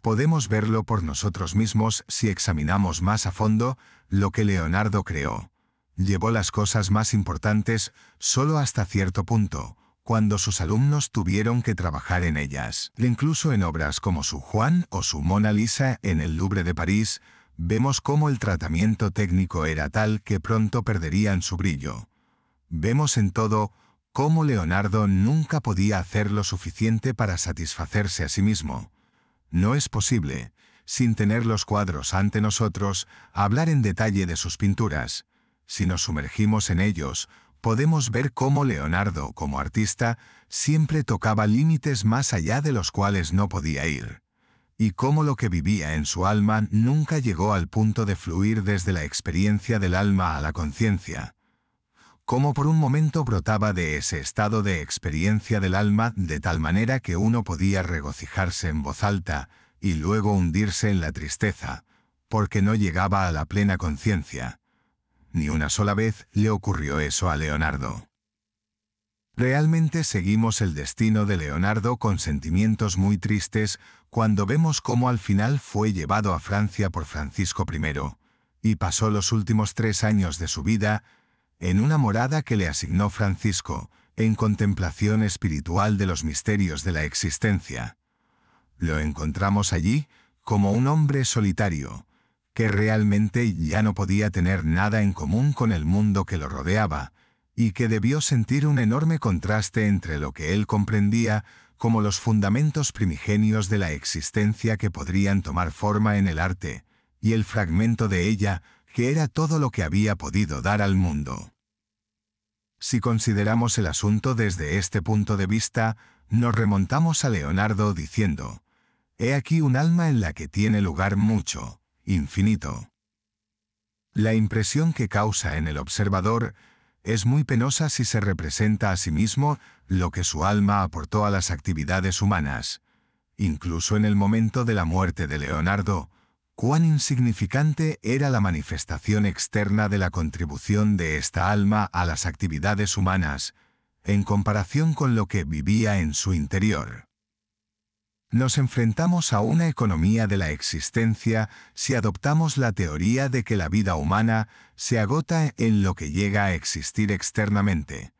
Podemos verlo por nosotros mismos si examinamos más a fondo lo que Leonardo creó llevó las cosas más importantes solo hasta cierto punto, cuando sus alumnos tuvieron que trabajar en ellas. Incluso en obras como su Juan o su Mona Lisa en el Louvre de París, vemos cómo el tratamiento técnico era tal que pronto perderían su brillo. Vemos en todo cómo Leonardo nunca podía hacer lo suficiente para satisfacerse a sí mismo. No es posible, sin tener los cuadros ante nosotros, hablar en detalle de sus pinturas, si nos sumergimos en ellos, podemos ver cómo Leonardo, como artista, siempre tocaba límites más allá de los cuales no podía ir, y cómo lo que vivía en su alma nunca llegó al punto de fluir desde la experiencia del alma a la conciencia, cómo por un momento brotaba de ese estado de experiencia del alma de tal manera que uno podía regocijarse en voz alta y luego hundirse en la tristeza, porque no llegaba a la plena conciencia ni una sola vez le ocurrió eso a Leonardo. Realmente seguimos el destino de Leonardo con sentimientos muy tristes cuando vemos cómo al final fue llevado a Francia por Francisco I, y pasó los últimos tres años de su vida en una morada que le asignó Francisco, en contemplación espiritual de los misterios de la existencia. Lo encontramos allí como un hombre solitario, que realmente ya no podía tener nada en común con el mundo que lo rodeaba, y que debió sentir un enorme contraste entre lo que él comprendía como los fundamentos primigenios de la existencia que podrían tomar forma en el arte, y el fragmento de ella que era todo lo que había podido dar al mundo. Si consideramos el asunto desde este punto de vista, nos remontamos a Leonardo diciendo, He aquí un alma en la que tiene lugar mucho, infinito. La impresión que causa en el observador es muy penosa si se representa a sí mismo lo que su alma aportó a las actividades humanas. Incluso en el momento de la muerte de Leonardo, cuán insignificante era la manifestación externa de la contribución de esta alma a las actividades humanas, en comparación con lo que vivía en su interior. Nos enfrentamos a una economía de la existencia si adoptamos la teoría de que la vida humana se agota en lo que llega a existir externamente.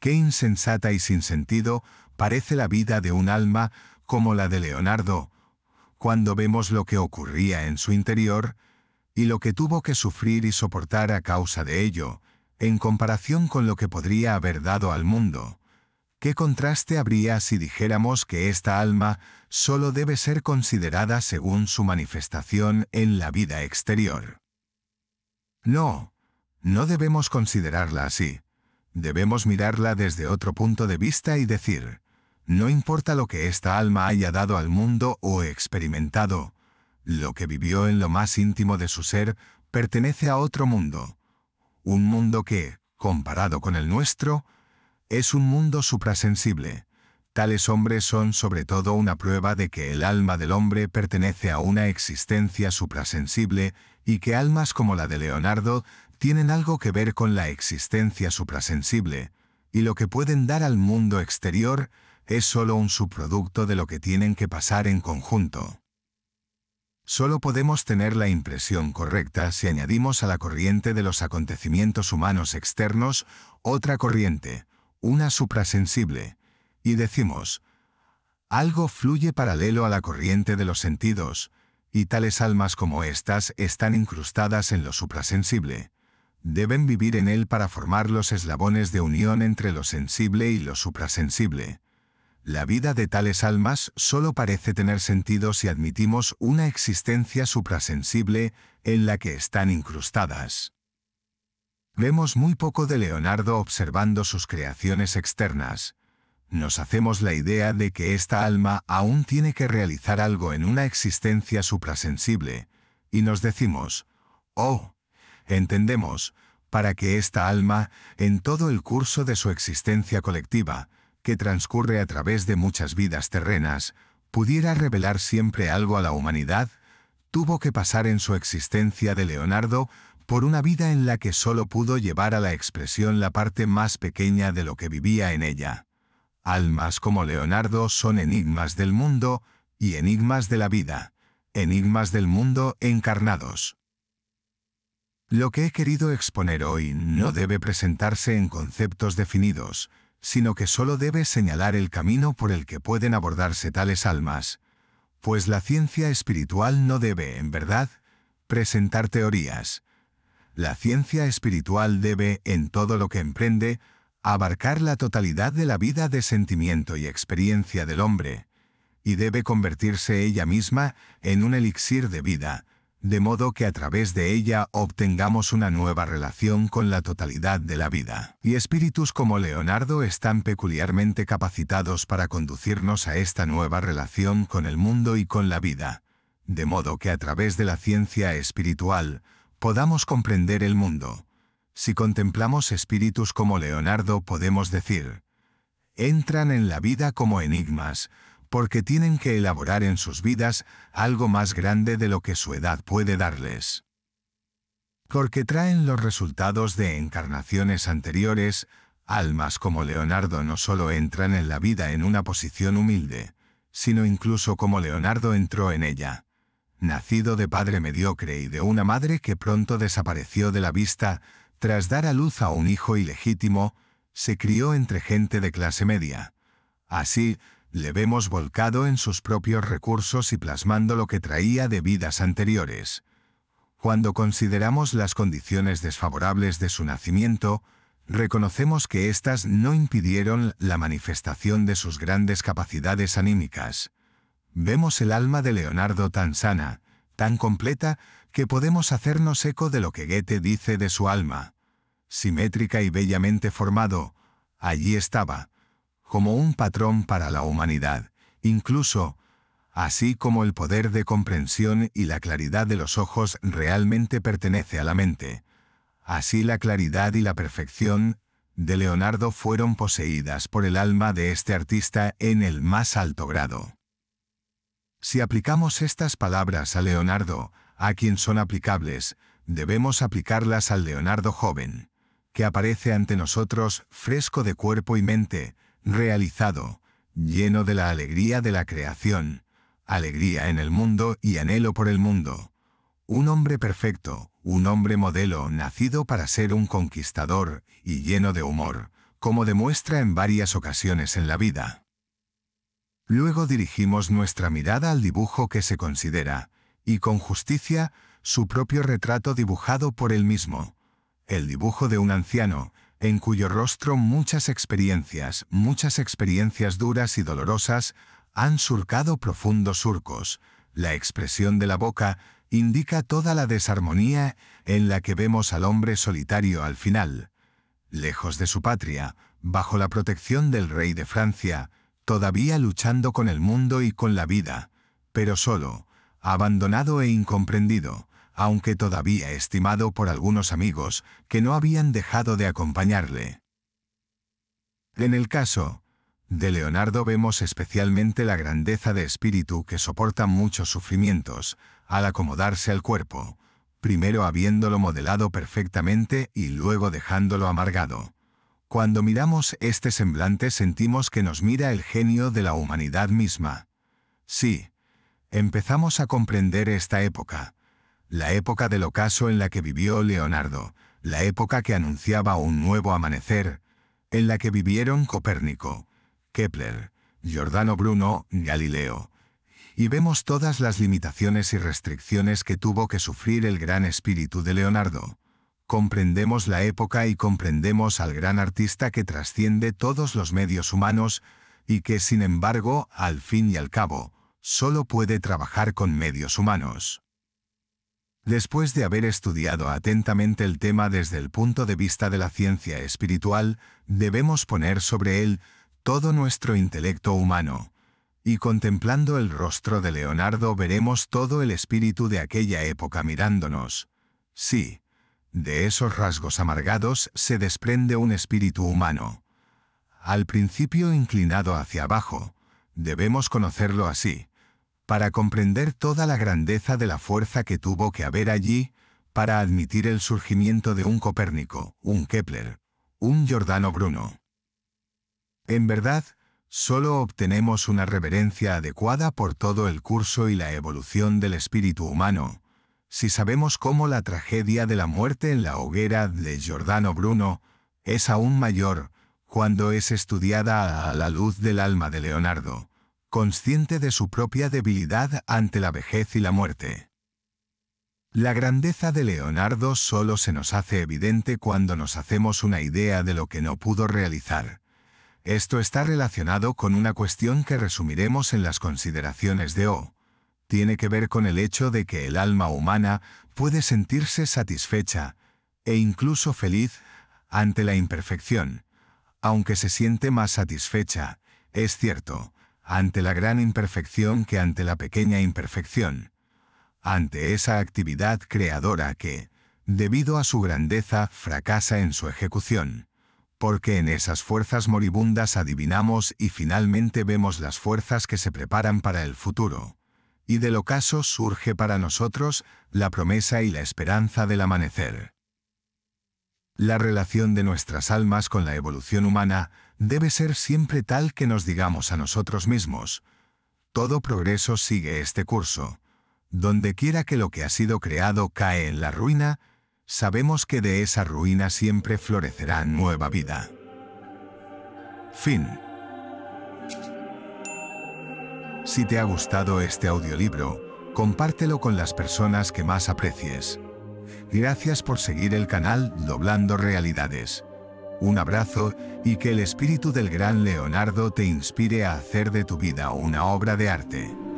Qué insensata y sin sentido parece la vida de un alma como la de Leonardo, cuando vemos lo que ocurría en su interior y lo que tuvo que sufrir y soportar a causa de ello, en comparación con lo que podría haber dado al mundo. ¿Qué contraste habría si dijéramos que esta alma solo debe ser considerada según su manifestación en la vida exterior? No, no debemos considerarla así. Debemos mirarla desde otro punto de vista y decir, no importa lo que esta alma haya dado al mundo o experimentado, lo que vivió en lo más íntimo de su ser pertenece a otro mundo. Un mundo que, comparado con el nuestro, es un mundo suprasensible. Tales hombres son sobre todo una prueba de que el alma del hombre pertenece a una existencia suprasensible y que almas como la de Leonardo tienen algo que ver con la existencia suprasensible, y lo que pueden dar al mundo exterior es solo un subproducto de lo que tienen que pasar en conjunto. Solo podemos tener la impresión correcta si añadimos a la corriente de los acontecimientos humanos externos otra corriente, una suprasensible, y decimos, algo fluye paralelo a la corriente de los sentidos, y tales almas como estas están incrustadas en lo suprasensible. Deben vivir en él para formar los eslabones de unión entre lo sensible y lo suprasensible. La vida de tales almas solo parece tener sentido si admitimos una existencia suprasensible en la que están incrustadas. Vemos muy poco de Leonardo observando sus creaciones externas. Nos hacemos la idea de que esta alma aún tiene que realizar algo en una existencia suprasensible, y nos decimos, oh, entendemos, para que esta alma, en todo el curso de su existencia colectiva, que transcurre a través de muchas vidas terrenas, pudiera revelar siempre algo a la humanidad, tuvo que pasar en su existencia de Leonardo por una vida en la que solo pudo llevar a la expresión la parte más pequeña de lo que vivía en ella. Almas como Leonardo son enigmas del mundo y enigmas de la vida, enigmas del mundo encarnados. Lo que he querido exponer hoy no debe presentarse en conceptos definidos, sino que solo debe señalar el camino por el que pueden abordarse tales almas, pues la ciencia espiritual no debe, en verdad, presentar teorías, la ciencia espiritual debe, en todo lo que emprende, abarcar la totalidad de la vida de sentimiento y experiencia del hombre, y debe convertirse ella misma en un elixir de vida, de modo que a través de ella obtengamos una nueva relación con la totalidad de la vida. Y espíritus como Leonardo están peculiarmente capacitados para conducirnos a esta nueva relación con el mundo y con la vida, de modo que a través de la ciencia espiritual, podamos comprender el mundo. Si contemplamos espíritus como Leonardo podemos decir, entran en la vida como enigmas, porque tienen que elaborar en sus vidas algo más grande de lo que su edad puede darles. Porque traen los resultados de encarnaciones anteriores, almas como Leonardo no solo entran en la vida en una posición humilde, sino incluso como Leonardo entró en ella nacido de padre mediocre y de una madre que pronto desapareció de la vista, tras dar a luz a un hijo ilegítimo, se crió entre gente de clase media. Así, le vemos volcado en sus propios recursos y plasmando lo que traía de vidas anteriores. Cuando consideramos las condiciones desfavorables de su nacimiento, reconocemos que éstas no impidieron la manifestación de sus grandes capacidades anímicas vemos el alma de Leonardo tan sana, tan completa, que podemos hacernos eco de lo que Goethe dice de su alma. Simétrica y bellamente formado, allí estaba, como un patrón para la humanidad, incluso, así como el poder de comprensión y la claridad de los ojos realmente pertenece a la mente. Así la claridad y la perfección de Leonardo fueron poseídas por el alma de este artista en el más alto grado. Si aplicamos estas palabras a Leonardo, a quien son aplicables, debemos aplicarlas al Leonardo joven, que aparece ante nosotros fresco de cuerpo y mente, realizado, lleno de la alegría de la creación, alegría en el mundo y anhelo por el mundo. Un hombre perfecto, un hombre modelo, nacido para ser un conquistador y lleno de humor, como demuestra en varias ocasiones en la vida. Luego dirigimos nuestra mirada al dibujo que se considera, y con justicia, su propio retrato dibujado por él mismo. El dibujo de un anciano, en cuyo rostro muchas experiencias, muchas experiencias duras y dolorosas, han surcado profundos surcos. La expresión de la boca indica toda la desarmonía en la que vemos al hombre solitario al final. Lejos de su patria, bajo la protección del rey de Francia, todavía luchando con el mundo y con la vida, pero solo, abandonado e incomprendido, aunque todavía estimado por algunos amigos que no habían dejado de acompañarle. En el caso de Leonardo vemos especialmente la grandeza de espíritu que soporta muchos sufrimientos al acomodarse al cuerpo, primero habiéndolo modelado perfectamente y luego dejándolo amargado. Cuando miramos este semblante sentimos que nos mira el genio de la humanidad misma. Sí, empezamos a comprender esta época, la época del ocaso en la que vivió Leonardo, la época que anunciaba un nuevo amanecer, en la que vivieron Copérnico, Kepler, Giordano Bruno, Galileo, y vemos todas las limitaciones y restricciones que tuvo que sufrir el gran espíritu de Leonardo comprendemos la época y comprendemos al gran artista que trasciende todos los medios humanos, y que sin embargo, al fin y al cabo, solo puede trabajar con medios humanos. Después de haber estudiado atentamente el tema desde el punto de vista de la ciencia espiritual, debemos poner sobre él todo nuestro intelecto humano. Y contemplando el rostro de Leonardo veremos todo el espíritu de aquella época mirándonos. Sí, de esos rasgos amargados se desprende un espíritu humano. Al principio inclinado hacia abajo, debemos conocerlo así, para comprender toda la grandeza de la fuerza que tuvo que haber allí, para admitir el surgimiento de un Copérnico, un Kepler, un Giordano Bruno. En verdad, solo obtenemos una reverencia adecuada por todo el curso y la evolución del espíritu humano, si sabemos cómo la tragedia de la muerte en la hoguera de Giordano Bruno es aún mayor cuando es estudiada a la luz del alma de Leonardo, consciente de su propia debilidad ante la vejez y la muerte. La grandeza de Leonardo solo se nos hace evidente cuando nos hacemos una idea de lo que no pudo realizar. Esto está relacionado con una cuestión que resumiremos en las consideraciones de O tiene que ver con el hecho de que el alma humana puede sentirse satisfecha e incluso feliz ante la imperfección, aunque se siente más satisfecha, es cierto, ante la gran imperfección que ante la pequeña imperfección, ante esa actividad creadora que, debido a su grandeza, fracasa en su ejecución, porque en esas fuerzas moribundas adivinamos y finalmente vemos las fuerzas que se preparan para el futuro y del ocaso surge para nosotros la promesa y la esperanza del amanecer. La relación de nuestras almas con la evolución humana debe ser siempre tal que nos digamos a nosotros mismos, todo progreso sigue este curso. Donde quiera que lo que ha sido creado cae en la ruina, sabemos que de esa ruina siempre florecerá nueva vida. Fin. Si te ha gustado este audiolibro, compártelo con las personas que más aprecies. Gracias por seguir el canal Doblando Realidades. Un abrazo y que el espíritu del gran Leonardo te inspire a hacer de tu vida una obra de arte.